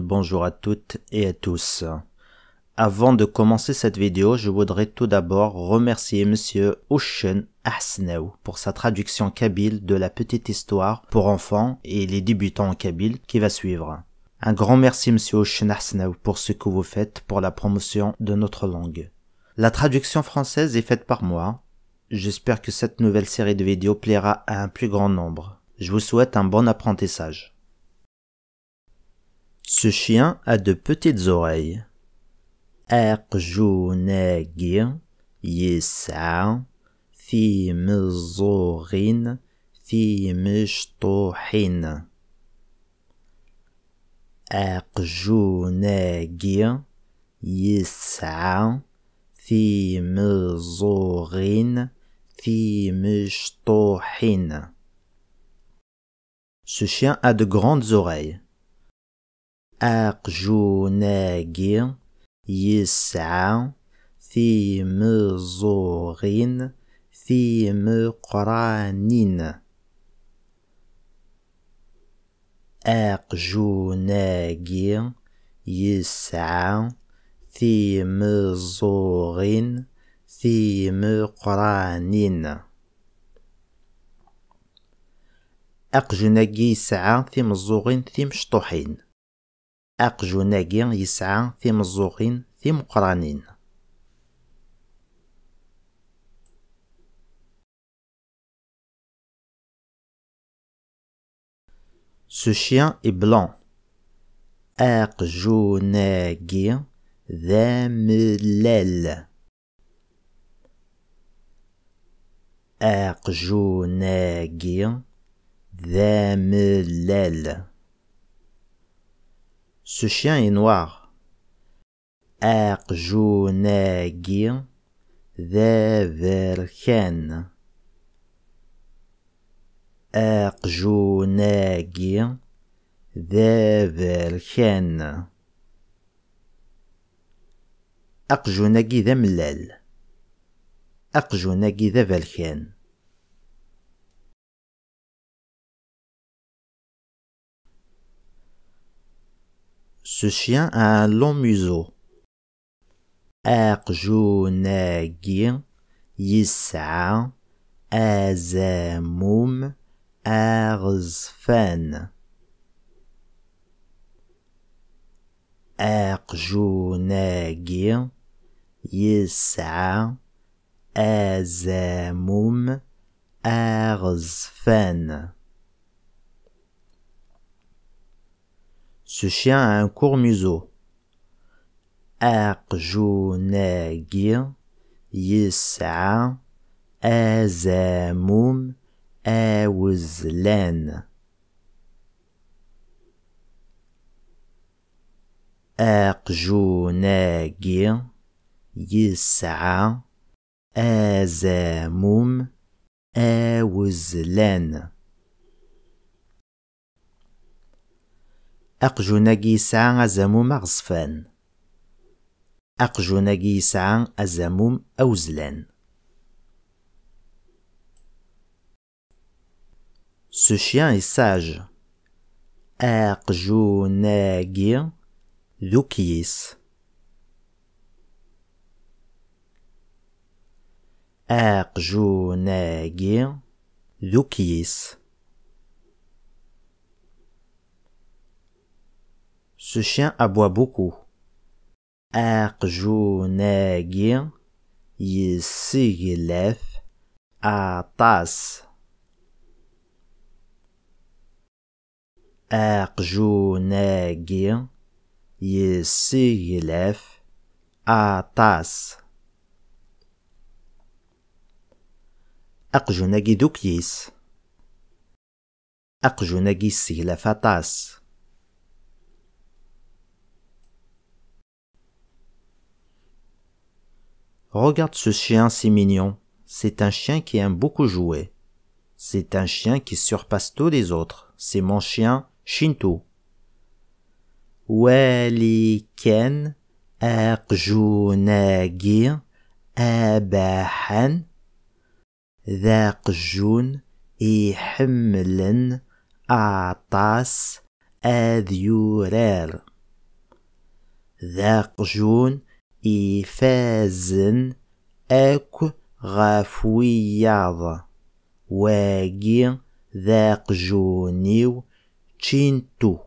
bonjour à toutes et à tous. Avant de commencer cette vidéo, je voudrais tout d'abord remercier monsieur Ocean Ahsnaou pour sa traduction kabyle de la petite histoire pour enfants et les débutants en kabyle qui va suivre. Un grand merci monsieur Ocean Ahsnaou pour ce que vous faites pour la promotion de notre langue. La traduction française est faite par moi. J'espère que cette nouvelle série de vidéos plaira à un plus grand nombre. Je vous souhaite un bon apprentissage. Ce chien a de petites oreilles. Erjounegir, Yisar, Fimzorin, Fimstohin. Erjounegir, Yisar, Fimzorin, Fimstohin. Ce chien a de grandes oreilles. أقجوناجي يسعى في مزورين في مقرانين أقجوناجي يسعى في مزورين في مقرانين أقجناجي يسعى في مزورين في مشطوحين أقجو أقجوناجي يسعى في تيمزوقين تيمقرانين Ce إي بلون أقجو أقجوناجي ذا ملال أقجو أقجوناجي ذا ملال Ce chien est noir. أقجوناجي ذا ذركان أقجوناجي ذا ذركان أقجوناجي ذا ملال ذا ذركان Ce chien a un long museau. Erjounegin Yissan Ezemoum Erzfen Erjounegin ysa Ezemoum Erzfen Ce chien a un court museau. Erjounegir, Yisa, Ezemum, Ewuzlen. Erjounegir, Yisa, Ezemum, Ewuzlen. Arjuna Gisang Azamu Marsfen Arjuna Sang Azamu Auslen Ce chien est sage Arjuna Gir Lukiis Arjuna Lukiis. Ce chien aboie beaucoup. Arjounagin, yisigilef, atas. Arjounagin, yisigilef, atas. Arjounagi dukyis. Arjounagi atas. Regarde ce chien, c'est mignon. C'est un chien qui aime beaucoup jouer. C'est un chien qui surpasse tous les autres. C'est mon chien, Shinto. Atas إيفازن أك غافوياض واجي ذاق جونيو تشينتو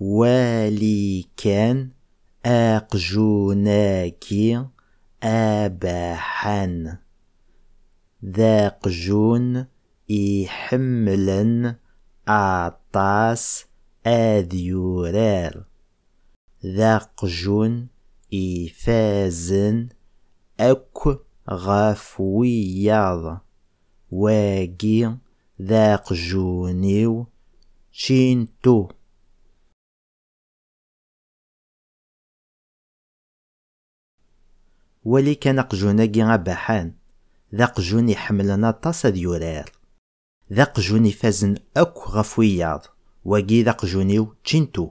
والي كان أقجوناكي أباحا ذاقجون يحملن atas adyurar ذقج إفازن أك غفويض واقي ذاق جونيو شينتو ولي كان قجونا جي غباحان ذاق جوني حملنا طاس ديورار ذاق جوني فازن أك غفوياض وياض واجي ذاق جونيو تشينتو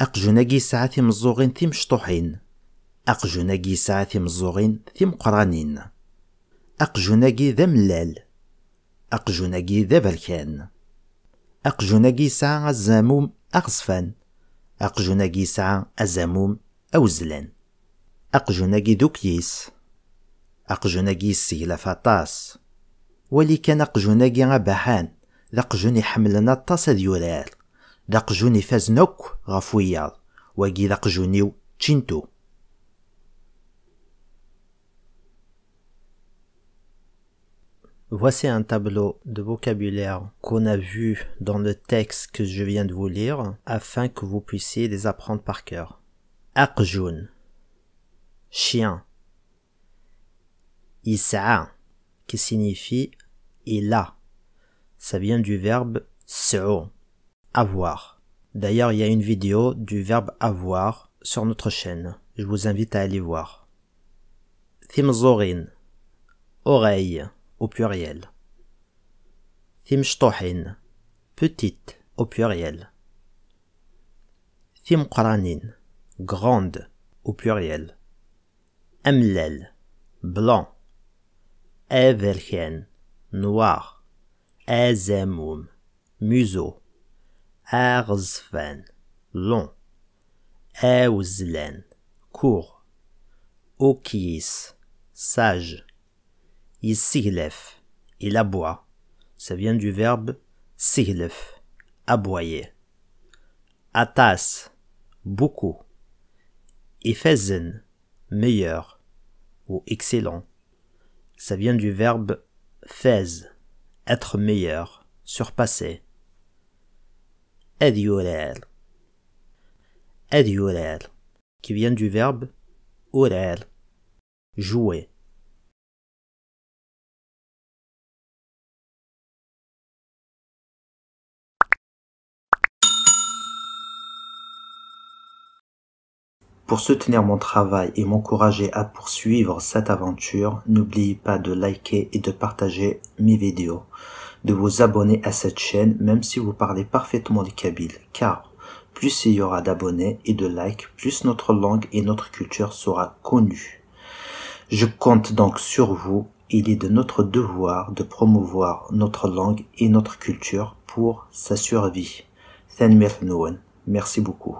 أقجناجي ساعة مزوغين ثم شطوحين أقجناجي ساعة مزوغين ثم قرانين أقجناجي ذا ملال أقجناجي ذا بركان أقجنجي يسعى الزاموم أغصفان أقجنجي يسعى الزاموم أوزلان أقجنجي دوكيس أقجنجي سيلا فطاس ولي كان أقجنجي غباحان ذاقجوني حملنا الطاس ديورال ذاقجوني فازنوك غفويا واجي ذاقجونيو تشينتو Voici un tableau de vocabulaire qu'on a vu dans le texte que je viens de vous lire afin que vous puissiez les apprendre par cœur. Akjoun chien. Isa qui signifie il a. Ça vient du verbe seo avoir. D'ailleurs, il y a une vidéo du verbe avoir sur notre chaîne. Je vous invite à aller voir. Thimzorin oreille au pluriel. Petit petite au pluriel. Thimqranin, grande au pluriel. Emlel blanc. Evelchen noir. Ezemum museau. erzven long. Euzlen, court. Okis, sage. Il siglef. Il aboie. Ça vient du verbe siglef. Aboyer. Atas. Beaucoup. Ifezen Meilleur. Ou excellent. Ça vient du verbe fez. Être meilleur. Surpasser. Adieu, réel. Qui vient du verbe Orel, Jouer. Pour soutenir mon travail et m'encourager à poursuivre cette aventure, n'oubliez pas de liker et de partager mes vidéos, de vous abonner à cette chaîne même si vous parlez parfaitement le kabyle, car plus il y aura d'abonnés et de likes, plus notre langue et notre culture sera connue. Je compte donc sur vous, il est de notre devoir de promouvoir notre langue et notre culture pour sa survie. Merci beaucoup.